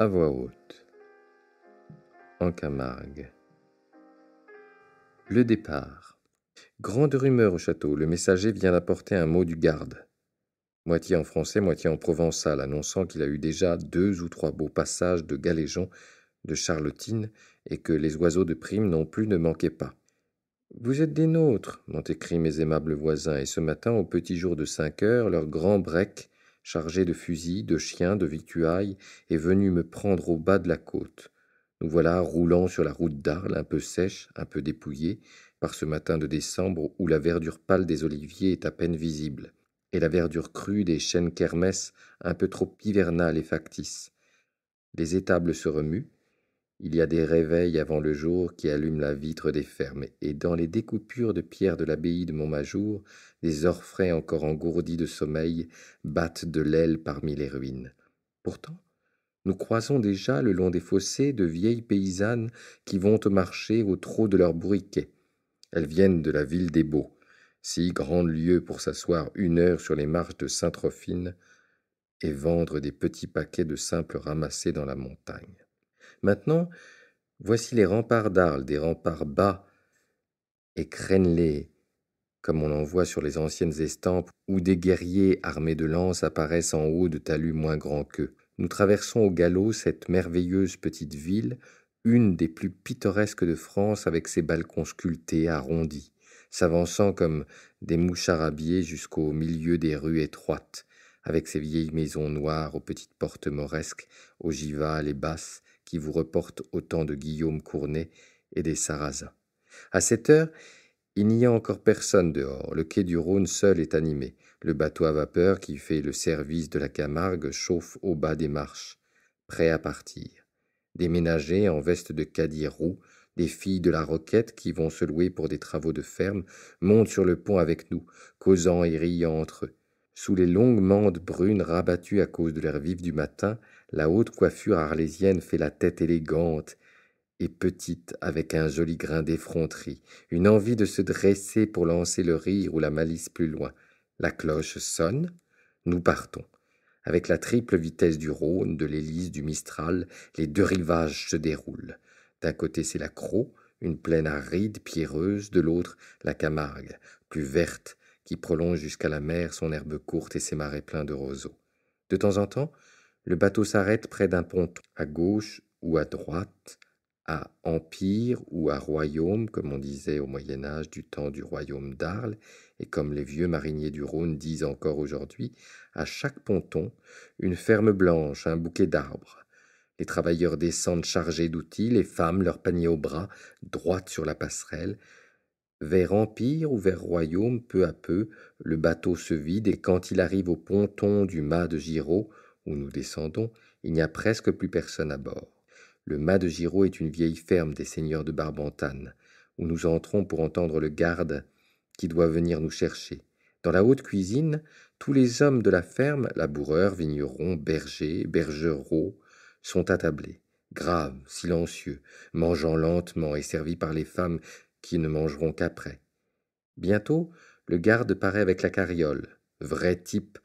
à voix haute. En Camargue. Le départ. Grande rumeur au château, le messager vient d'apporter un mot du garde. Moitié en français, moitié en provençal, annonçant qu'il a eu déjà deux ou trois beaux passages de galéjons, de charlotine, et que les oiseaux de prime non plus ne manquaient pas. Vous êtes des nôtres, m'ont écrit mes aimables voisins, et ce matin, au petit jour de cinq heures, leur grand break chargé de fusils, de chiens, de victuailles, est venu me prendre au bas de la côte. Nous voilà roulant sur la route d'Arles, un peu sèche, un peu dépouillée, par ce matin de décembre où la verdure pâle des oliviers est à peine visible, et la verdure crue des chênes kermesses un peu trop hivernale et factice. Les étables se remuent, il y a des réveils avant le jour qui allument la vitre des fermes, et dans les découpures de pierre de l'abbaye de Montmajour, des orfraies encore engourdis de sommeil battent de l'aile parmi les ruines. Pourtant, nous croisons déjà le long des fossés de vieilles paysannes qui vont marcher au trot de leurs briquets. Elles viennent de la ville des Beaux, si grand lieu pour s'asseoir une heure sur les marches de Saint-Trophine et vendre des petits paquets de simples ramassés dans la montagne. Maintenant, voici les remparts d'Arles, des remparts bas et crénelés, comme on en voit sur les anciennes estampes, où des guerriers armés de lances apparaissent en haut de talus moins grands qu'eux. Nous traversons au galop cette merveilleuse petite ville, une des plus pittoresques de France avec ses balcons sculptés, arrondis, s'avançant comme des moucharabiers jusqu'au milieu des rues étroites, avec ses vieilles maisons noires aux petites portes mauresques, ogivales et basses, qui vous reporte au temps de Guillaume Cournet et des Sarrasins. À cette heure, il n'y a encore personne dehors. Le quai du Rhône seul est animé. Le bateau à vapeur qui fait le service de la Camargue chauffe au bas des marches, prêt à partir. Des ménagers en veste de cadier roux, des filles de la Roquette qui vont se louer pour des travaux de ferme, montent sur le pont avec nous, causant et riant entre eux. Sous les longues mandes brunes rabattues à cause de l'air vif du matin, la haute coiffure arlésienne fait la tête élégante et petite avec un joli grain d'effronterie, une envie de se dresser pour lancer le rire ou la malice plus loin. La cloche sonne, nous partons. Avec la triple vitesse du Rhône, de l'hélice du Mistral, les deux rivages se déroulent. D'un côté c'est la Croix, une plaine aride, pierreuse, de l'autre la Camargue, plus verte, qui prolonge jusqu'à la mer son herbe courte et ses marais pleins de roseaux. De temps en temps, le bateau s'arrête près d'un ponton, à gauche ou à droite, à empire ou à royaume, comme on disait au Moyen Âge du temps du royaume d'Arles, et comme les vieux mariniers du Rhône disent encore aujourd'hui, à chaque ponton, une ferme blanche, un bouquet d'arbres. Les travailleurs descendent chargés d'outils, les femmes, leurs paniers au bras, droites sur la passerelle. Vers empire ou vers royaume, peu à peu, le bateau se vide, et quand il arrive au ponton du mât de Giraud, où nous descendons, il n'y a presque plus personne à bord. Le mât de Giraud est une vieille ferme des seigneurs de Barbantane, où nous entrons pour entendre le garde qui doit venir nous chercher. Dans la haute cuisine, tous les hommes de la ferme, laboureurs, vignerons, bergers, bergerots, sont attablés, graves, silencieux, mangeant lentement et servis par les femmes qui ne mangeront qu'après. Bientôt, le garde paraît avec la carriole, vrai type,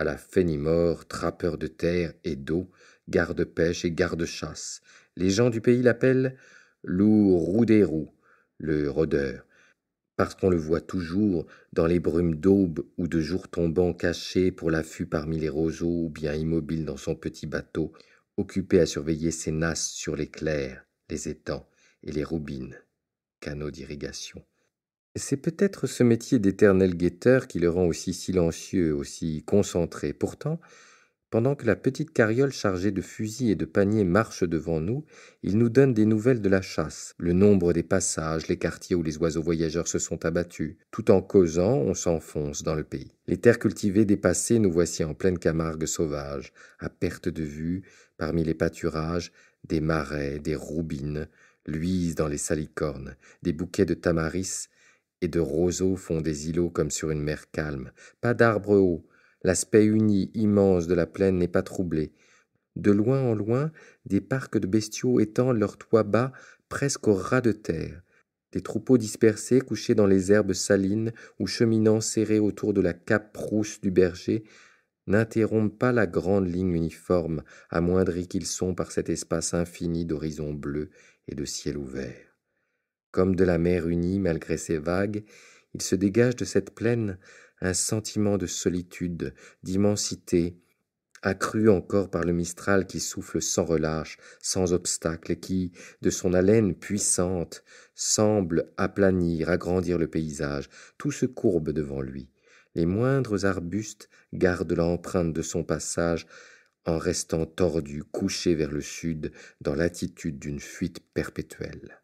à la Fenimore, trappeur de terre et d'eau, garde-pêche et garde-chasse. Les gens du pays l'appellent loup roux des roues, le rôdeur, parce qu'on le voit toujours dans les brumes d'aube ou de jour tombant caché pour l'affût parmi les roseaux ou bien immobile dans son petit bateau, occupé à surveiller ses nasses sur les clairs, les étangs et les roubines, canaux d'irrigation. C'est peut-être ce métier d'éternel guetteur qui le rend aussi silencieux, aussi concentré. Pourtant, pendant que la petite carriole chargée de fusils et de paniers marche devant nous, il nous donne des nouvelles de la chasse, le nombre des passages, les quartiers où les oiseaux voyageurs se sont abattus. Tout en causant, on s'enfonce dans le pays. Les terres cultivées dépassées, nous voici en pleine Camargue sauvage, à perte de vue, parmi les pâturages, des marais, des roubines, luisent dans les salicornes, des bouquets de tamaris et de roseaux font des îlots comme sur une mer calme. Pas d'arbres hauts, l'aspect uni, immense de la plaine n'est pas troublé. De loin en loin, des parcs de bestiaux étendent leurs toits bas presque au ras de terre. Des troupeaux dispersés, couchés dans les herbes salines ou cheminant serrés autour de la cape rousse du berger, n'interrompent pas la grande ligne uniforme, amoindrie qu'ils sont par cet espace infini d'horizons bleu et de ciel ouvert. Comme de la mer unie malgré ses vagues, il se dégage de cette plaine un sentiment de solitude, d'immensité, accru encore par le mistral qui souffle sans relâche, sans obstacle, et qui, de son haleine puissante, semble aplanir, agrandir le paysage. Tout se courbe devant lui. Les moindres arbustes gardent l'empreinte de son passage en restant tordus, couchés vers le sud, dans l'attitude d'une fuite perpétuelle.